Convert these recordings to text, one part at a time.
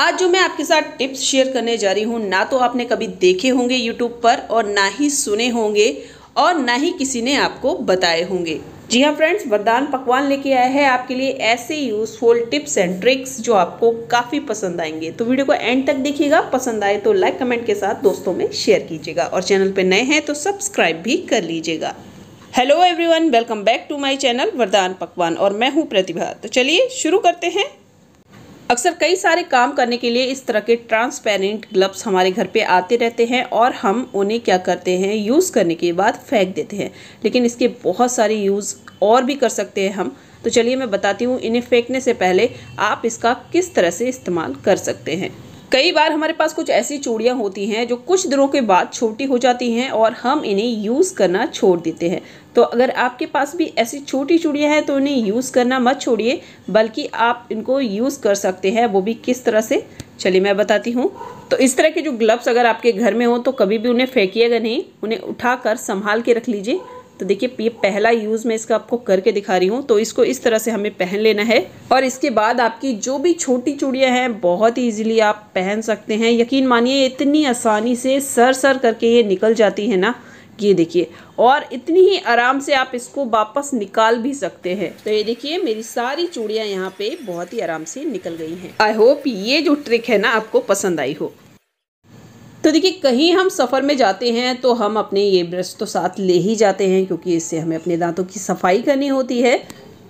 आज जो मैं आपके साथ टिप्स शेयर करने जा रही हूँ ना तो आपने कभी देखे होंगे यूट्यूब पर और ना ही सुने होंगे और ना ही किसी ने आपको बताए होंगे जी हाँ फ्रेंड्स वरदान पकवान लेके आया है आपके लिए ऐसे यूज़फुल टिप्स एंड ट्रिक्स जो आपको काफ़ी पसंद आएंगे तो वीडियो को एंड तक देखिएगा पसंद आए तो लाइक कमेंट के साथ दोस्तों में शेयर कीजिएगा और चैनल पर नए हैं तो सब्सक्राइब भी कर लीजिएगा hello everyone welcome back to my channel Vardan Pakwan और मैं हूँ प्रतिभा तो चलिए शुरू करते हैं अक्सर कई सारे काम करने के लिए इस तरह के ट्रांसपेरेंट ग्लब्स हमारे घर पे आते रहते हैं और हम उन्हें क्या करते हैं यूज़ करने के बाद फेंक देते हैं लेकिन इसके बहुत सारे यूज़ और भी कर सकते हैं हम तो चलिए मैं बताती हूँ इन्हें फेंकने से पहले आप इसका किस तरह से इस्तेमाल कर सकते हैं कई बार हमारे पास कुछ ऐसी चूड़ियाँ होती हैं जो कुछ दिनों के बाद छोटी हो जाती हैं और हम इन्हें यूज़ करना छोड़ देते हैं तो अगर आपके पास भी ऐसी छोटी चूड़ियाँ हैं तो इन्हें यूज़ करना मत छोड़िए बल्कि आप इनको यूज़ कर सकते हैं वो भी किस तरह से चलिए मैं बताती हूँ तो इस तरह के जो ग्लव्स अगर आपके घर में हो तो कभी भी उन्हें फेंकिएगा नहीं उन्हें उठा कर संभाल के रख लीजिए तो देखिए ये पहला यूज़ मैं इसका आपको करके दिखा रही हूँ तो इसको इस तरह से हमें पहन लेना है और इसके बाद आपकी जो भी छोटी चूड़ियाँ हैं बहुत ही ईजिली आप पहन सकते हैं यकीन मानिए इतनी आसानी से सर सर करके ये निकल जाती है ना ये देखिए और इतनी ही आराम से आप इसको वापस निकाल भी सकते हैं तो ये देखिए मेरी सारी चूड़ियाँ यहाँ पे बहुत ही आराम से निकल गई हैं आई होप ये जो ट्रिक है ना आपको पसंद आई हो तो देखिए कहीं हम सफ़र में जाते हैं तो हम अपने ये ब्रश तो साथ ले ही जाते हैं क्योंकि इससे हमें अपने दांतों की सफाई करनी होती है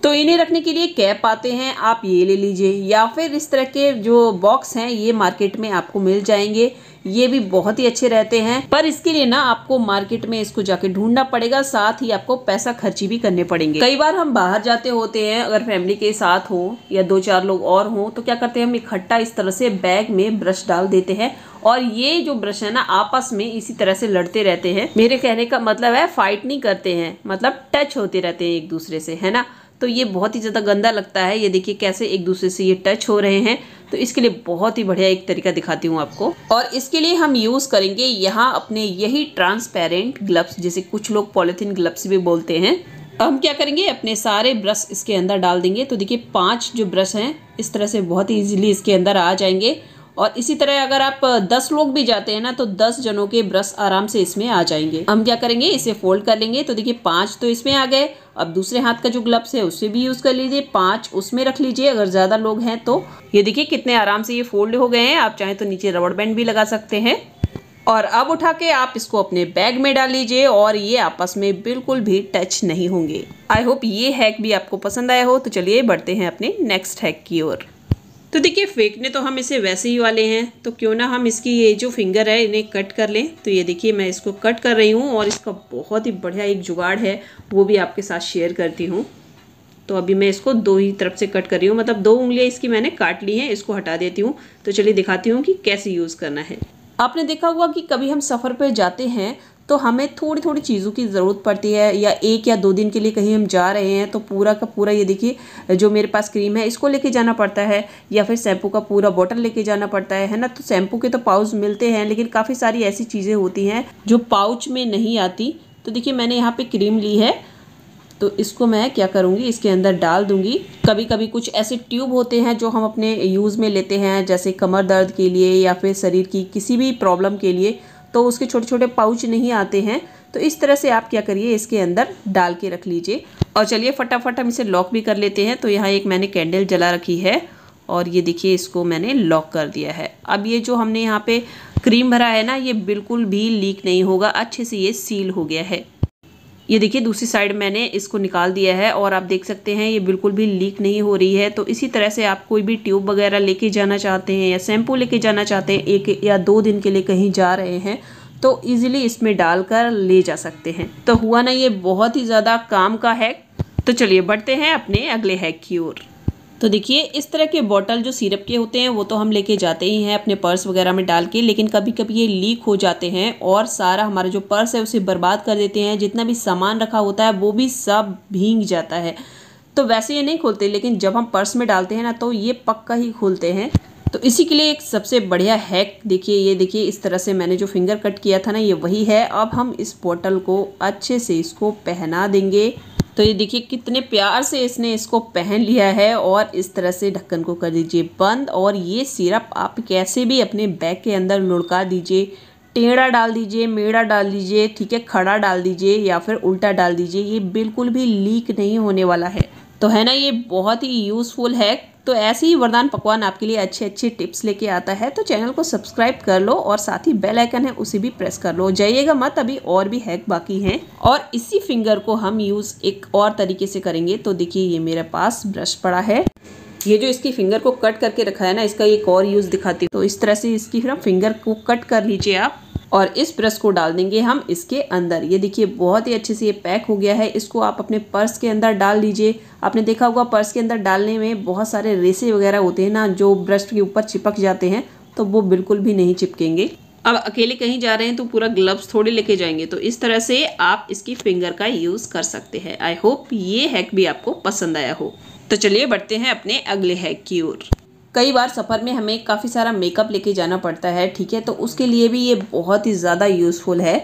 तो इन्हें रखने के लिए कैप आते हैं आप ये ले लीजिए या फिर इस तरह के जो बॉक्स हैं ये मार्केट में आपको मिल जाएंगे ये भी बहुत ही अच्छे रहते हैं पर इसके लिए ना आपको मार्केट में इसको जाके ढूंढना पड़ेगा साथ ही आपको पैसा खर्ची भी करने पड़ेंगे कई बार हम बाहर जाते होते हैं अगर फैमिली के साथ हो या दो चार लोग और हों तो क्या करते हैं हम इकट्ठा इस तरह से बैग में ब्रश डाल देते हैं और ये जो ब्रश है ना आपस में इसी तरह से लड़ते रहते हैं मेरे कहने का मतलब है फाइट नहीं करते हैं मतलब टच होते रहते हैं एक दूसरे से है ना तो ये बहुत ही ज़्यादा गंदा लगता है ये देखिए कैसे एक दूसरे से ये टच हो रहे हैं तो इसके लिए बहुत ही बढ़िया एक तरीका दिखाती हूँ आपको और इसके लिए हम यूज़ करेंगे यहाँ अपने यही ट्रांसपेरेंट ग्लव्स जैसे कुछ लोग पॉलीथीन ग्लव्स भी बोलते हैं हम क्या करेंगे अपने सारे ब्रश इसके अंदर डाल देंगे तो देखिए पांच जो ब्रश हैं इस तरह से बहुत ही ईजिली इसके अंदर आ जाएंगे और इसी तरह अगर आप दस लोग भी जाते हैं ना तो दस जनों के ब्रश आराम से इसमें आ जाएंगे हम क्या करेंगे इसे फोल्ड कर लेंगे तो देखिए पांच तो इसमें आ गए अब दूसरे हाथ का जो ग्लब्स है उससे भी यूज़ कर लीजिए पाँच उसमें रख लीजिए अगर ज़्यादा लोग हैं तो ये देखिए कितने आराम से ये फोल्ड हो गए हैं आप चाहें तो नीचे रबड़ बैंड भी लगा सकते हैं और अब उठा के आप इसको अपने बैग में डाल लीजिए और ये आपस में बिल्कुल भी टच नहीं होंगे आई होप ये हैक भी आपको पसंद आया हो तो चलिए बढ़ते हैं अपने नेक्स्ट हैक की ओर तो देखिए फेंकने तो हम इसे वैसे ही वाले हैं तो क्यों ना हम इसकी ये जो फिंगर है इन्हें कट कर लें तो ये देखिए मैं इसको कट कर रही हूँ और इसका बहुत ही बढ़िया एक जुगाड़ है वो भी आपके साथ शेयर करती हूँ तो अभी मैं इसको दो ही तरफ से कट कर रही हूँ मतलब दो उंगलियाँ इसकी मैंने काट ली हैं इसको हटा देती हूँ तो चलिए दिखाती हूँ कि कैसे यूज़ करना है आपने देखा हुआ कि कभी हम सफ़र पर जाते हैं तो हमें थोड़ी थोड़ी चीज़ों की ज़रूरत पड़ती है या एक या दो दिन के लिए कहीं हम जा रहे हैं तो पूरा का पूरा ये देखिए जो मेरे पास क्रीम है इसको लेके जाना पड़ता है या फिर शैम्पू का पूरा बॉटल लेके जाना पड़ता है है ना तो शैम्पू के तो पाउच मिलते हैं लेकिन काफ़ी सारी ऐसी चीज़ें होती हैं जो पाउच में नहीं आती तो देखिए मैंने यहाँ पर क्रीम ली है तो इसको मैं क्या करूँगी इसके अंदर डाल दूँगी कभी कभी कुछ ऐसे ट्यूब होते हैं जो हम अपने यूज़ में लेते हैं जैसे कमर दर्द के लिए या फिर शरीर की किसी भी प्रॉब्लम के लिए तो उसके छोटे छोटे पाउच नहीं आते हैं तो इस तरह से आप क्या करिए इसके अंदर डाल के रख लीजिए और चलिए फटाफट हम इसे लॉक भी कर लेते हैं तो यहाँ एक मैंने कैंडल जला रखी है और ये देखिए इसको मैंने लॉक कर दिया है अब ये जो हमने यहाँ पे क्रीम भरा है ना ये बिल्कुल भी लीक नहीं होगा अच्छे से ये सील हो गया है ये देखिए दूसरी साइड मैंने इसको निकाल दिया है और आप देख सकते हैं ये बिल्कुल भी लीक नहीं हो रही है तो इसी तरह से आप कोई भी ट्यूब वगैरह लेके जाना चाहते हैं या शैम्पू लेके जाना चाहते हैं एक या दो दिन के लिए कहीं जा रहे हैं तो इजीली इसमें डालकर ले जा सकते हैं तो हुआ ना ये बहुत ही ज़्यादा काम का है तो चलिए बढ़ते हैं अपने अगले हैक की ओर तो देखिए इस तरह के बॉटल जो सिरप के होते हैं वो तो हम लेके जाते ही हैं अपने पर्स वगैरह में डाल के लेकिन कभी कभी ये लीक हो जाते हैं और सारा हमारा जो पर्स है उसे बर्बाद कर देते हैं जितना भी सामान रखा होता है वो भी सब भींग जाता है तो वैसे ये नहीं खोलते लेकिन जब हम पर्स में डालते हैं ना तो ये पक्का ही खोलते हैं तो इसी के लिए एक सबसे बढ़िया हैक देखिए ये देखिए इस तरह से मैंने जो फिंगर कट किया था ना ये वही है अब हम इस बॉटल को अच्छे से इसको पहना देंगे तो ये देखिए कितने प्यार से इसने इसको पहन लिया है और इस तरह से ढक्कन को कर दीजिए बंद और ये सिरप आप कैसे भी अपने बैग के अंदर लुढ़का दीजिए टेढ़ा डाल दीजिए मेढ़ा डाल दीजिए ठीक है खड़ा डाल दीजिए या फिर उल्टा डाल दीजिए ये बिल्कुल भी लीक नहीं होने वाला है तो है ना ये बहुत ही यूज़फुल है तो ऐसे ही वरदान पकवान आपके लिए अच्छे अच्छे टिप्स लेके आता है तो चैनल को सब्सक्राइब कर लो और साथ ही बेल आइकन है उसे भी प्रेस कर लो जाइएगा मत अभी और भी हैक बाकी हैं और इसी फिंगर को हम यूज़ एक और तरीके से करेंगे तो देखिए ये मेरे पास ब्रश पड़ा है ये जो इसकी फिंगर को कट करके रखा है ना इसका एक और यूज़ दिखाती हूँ तो इस तरह से इसकी फिर हम फिंगर को कट कर लीजिए आप और इस ब्रश को डाल देंगे हम इसके अंदर ये देखिए बहुत ही अच्छे से ये पैक हो गया है इसको आप अपने पर्स के अंदर डाल लीजिए आपने देखा होगा पर्स के अंदर डालने में बहुत सारे रेसे वगैरह होते हैं ना जो ब्रश के ऊपर चिपक जाते हैं तो वो बिल्कुल भी नहीं चिपकेंगे अब अकेले कहीं जा रहे हैं तो पूरा ग्लव्स थोड़े लेके जाएंगे तो इस तरह से आप इसकी फिंगर का यूज़ कर सकते हैं आई होप ये हैक भी आपको पसंद आया हो तो चलिए बढ़ते हैं अपने अगले हैक की ओर कई बार सफ़र में हमें काफ़ी सारा मेकअप लेके जाना पड़ता है ठीक है तो उसके लिए भी ये बहुत ही ज़्यादा यूज़फुल है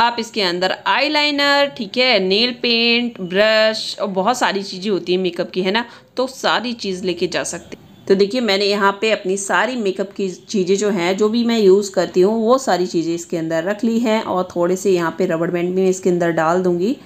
आप इसके अंदर आईलाइनर ठीक है नेल पेंट ब्रश और बहुत सारी चीज़ें होती हैं मेकअप की है ना तो सारी चीज़ लेके जा सकते तो देखिए मैंने यहाँ पे अपनी सारी मेकअप की चीज़ें जो हैं जो भी मैं यूज़ करती हूँ वो सारी चीज़ें इसके अंदर रख ली हैं और थोड़े से यहाँ पे रबड़ बैंड भी मैं इसके अंदर डाल दूँगी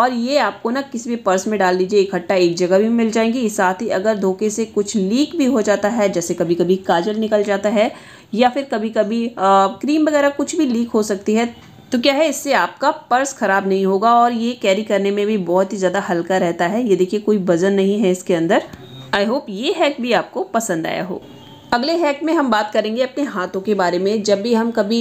और ये आपको ना किसी भी पर्स में डाल लीजिए इकट्ठा एक, एक जगह भी मिल जाएंगी साथ ही अगर धोखे से कुछ लीक भी हो जाता है जैसे कभी कभी काजल निकल जाता है या फिर कभी कभी आ, क्रीम वगैरह कुछ भी लीक हो सकती है तो क्या है इससे आपका पर्स ख़राब नहीं होगा और ये कैरी करने में भी बहुत ही ज़्यादा हल्का रहता है ये देखिए कोई वज़न नहीं है इसके अंदर आई होप ये हैक भी आपको पसंद आया हो अगले हैक में हम बात करेंगे अपने हाथों के बारे में जब भी हम कभी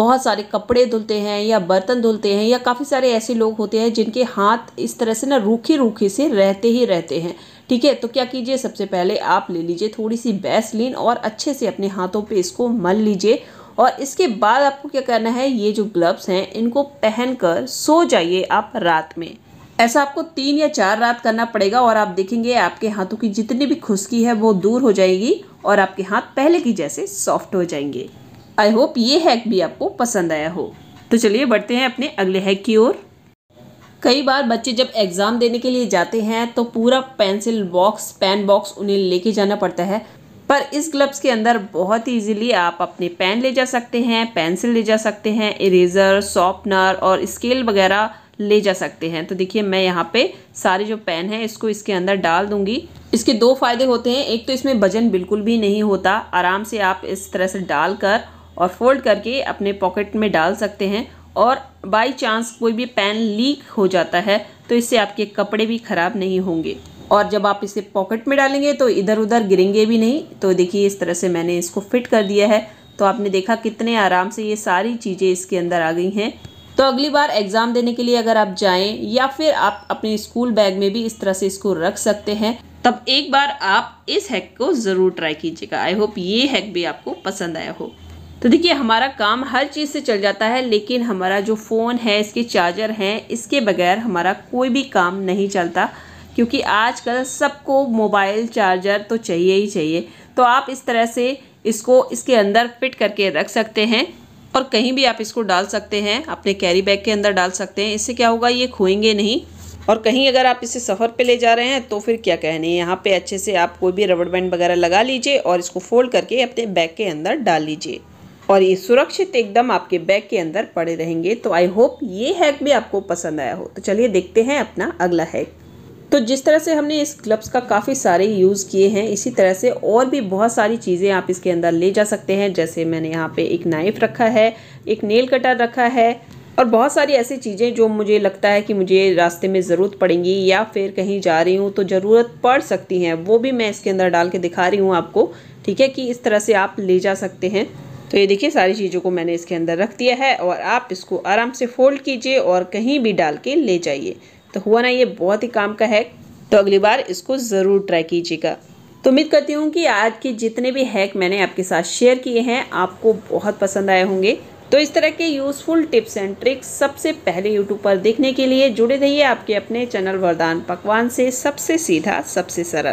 बहुत सारे कपड़े धुलते हैं या बर्तन धुलते हैं या काफ़ी सारे ऐसे लोग होते हैं जिनके हाथ इस तरह से ना रूखे रूखे से रहते ही रहते हैं ठीक है तो क्या कीजिए सबसे पहले आप ले लीजिए थोड़ी सी बेसलिन और अच्छे से अपने हाथों पर इसको मल लीजिए और इसके बाद आपको क्या करना है ये जो ग्लव्स हैं इनको पहन कर सो जाइए आप रात में ऐसा आपको तीन या चार रात करना पड़ेगा और आप देखेंगे आपके हाथों की जितनी भी खुशकी है वो दूर हो जाएगी और आपके हाथ पहले की जैसे सॉफ्ट हो जाएंगे आई होप ये हैक भी आपको पसंद आया हो तो चलिए बढ़ते हैं अपने अगले हैक की ओर कई बार बच्चे जब एग्ज़ाम देने के लिए जाते हैं तो पूरा पेंसिल बॉक्स पेन बॉक्स उन्हें लेके जाना पड़ता है पर इस ग्लब्स के अंदर बहुत ही ईजिली आप अपने पेन ले जा सकते हैं पेंसिल ले जा सकते हैं इरेज़र शॉर्पनर और स्केल वगैरह ले जा सकते हैं तो देखिए मैं यहाँ पे सारे जो पेन है इसको इसके अंदर डाल दूंगी इसके दो फायदे होते हैं एक तो इसमें वजन बिल्कुल भी नहीं होता आराम से आप इस तरह से डाल कर और फोल्ड करके अपने पॉकेट में डाल सकते हैं और बाई चांस कोई भी पेन लीक हो जाता है तो इससे आपके कपड़े भी ख़राब नहीं होंगे और जब आप इसे पॉकेट में डालेंगे तो इधर उधर गिरेंगे भी नहीं तो देखिए इस तरह से मैंने इसको फिट कर दिया है तो आपने देखा कितने आराम से ये सारी चीज़ें इसके अंदर आ गई हैं तो अगली बार एग्ज़ाम देने के लिए अगर आप जाएं या फिर आप अपने स्कूल बैग में भी इस तरह से इसको रख सकते हैं तब एक बार आप इस हैक को ज़रूर ट्राई कीजिएगा आई होप ये हैक भी आपको पसंद आया हो तो देखिए हमारा काम हर चीज़ से चल जाता है लेकिन हमारा जो फ़ोन है इसके चार्जर हैं इसके बगैर हमारा कोई भी काम नहीं चलता क्योंकि आजकल सबको मोबाइल चार्जर तो चाहिए ही चाहिए तो आप इस तरह से इसको इसके अंदर फिट करके रख सकते हैं और कहीं भी आप इसको डाल सकते हैं अपने कैरी बैग के अंदर डाल सकते हैं इससे क्या होगा ये खोएंगे नहीं और कहीं अगर आप इसे सफ़र पे ले जा रहे हैं तो फिर क्या कहने यहाँ पे अच्छे से आप कोई भी रबड़ बैंड वगैरह लगा लीजिए और इसको फोल्ड करके अपने बैग के अंदर डाल लीजिए और ये सुरक्षित एकदम आपके बैग के अंदर पड़े रहेंगे तो आई होप ये हैक भी आपको पसंद आया हो तो चलिए देखते हैं अपना अगला हैक तो जिस तरह से हमने इस ग्लब्स का काफ़ी सारे यूज़ किए हैं इसी तरह से और भी बहुत सारी चीज़ें आप इसके अंदर ले जा सकते हैं जैसे मैंने यहाँ पे एक नाइफ़ रखा है एक नेल कटर रखा है और बहुत सारी ऐसी चीज़ें जो मुझे लगता है कि मुझे रास्ते में ज़रूरत पड़ेंगी या फिर कहीं जा रही हूँ तो ज़रूरत पड़ सकती हैं वो भी मैं इसके अंदर डाल के दिखा रही हूँ आपको ठीक है कि इस तरह से आप ले जा सकते हैं तो ये देखिए सारी चीज़ों को मैंने इसके अंदर रख दिया है और आप इसको आराम से फोल्ड कीजिए और कहीं भी डाल के ले जाइए तो हुआ ना ये बहुत ही काम का हैक तो अगली बार इसको ज़रूर ट्राई कीजिएगा तो उम्मीद करती हूँ कि आज के जितने भी हैक मैंने आपके साथ शेयर किए हैं आपको बहुत पसंद आए होंगे तो इस तरह के यूज़फुल टिप्स एंड ट्रिक्स सबसे पहले यूट्यूब पर देखने के लिए जुड़े रहिए आपके अपने चैनल वरदान पकवान से सबसे सीधा सबसे सरल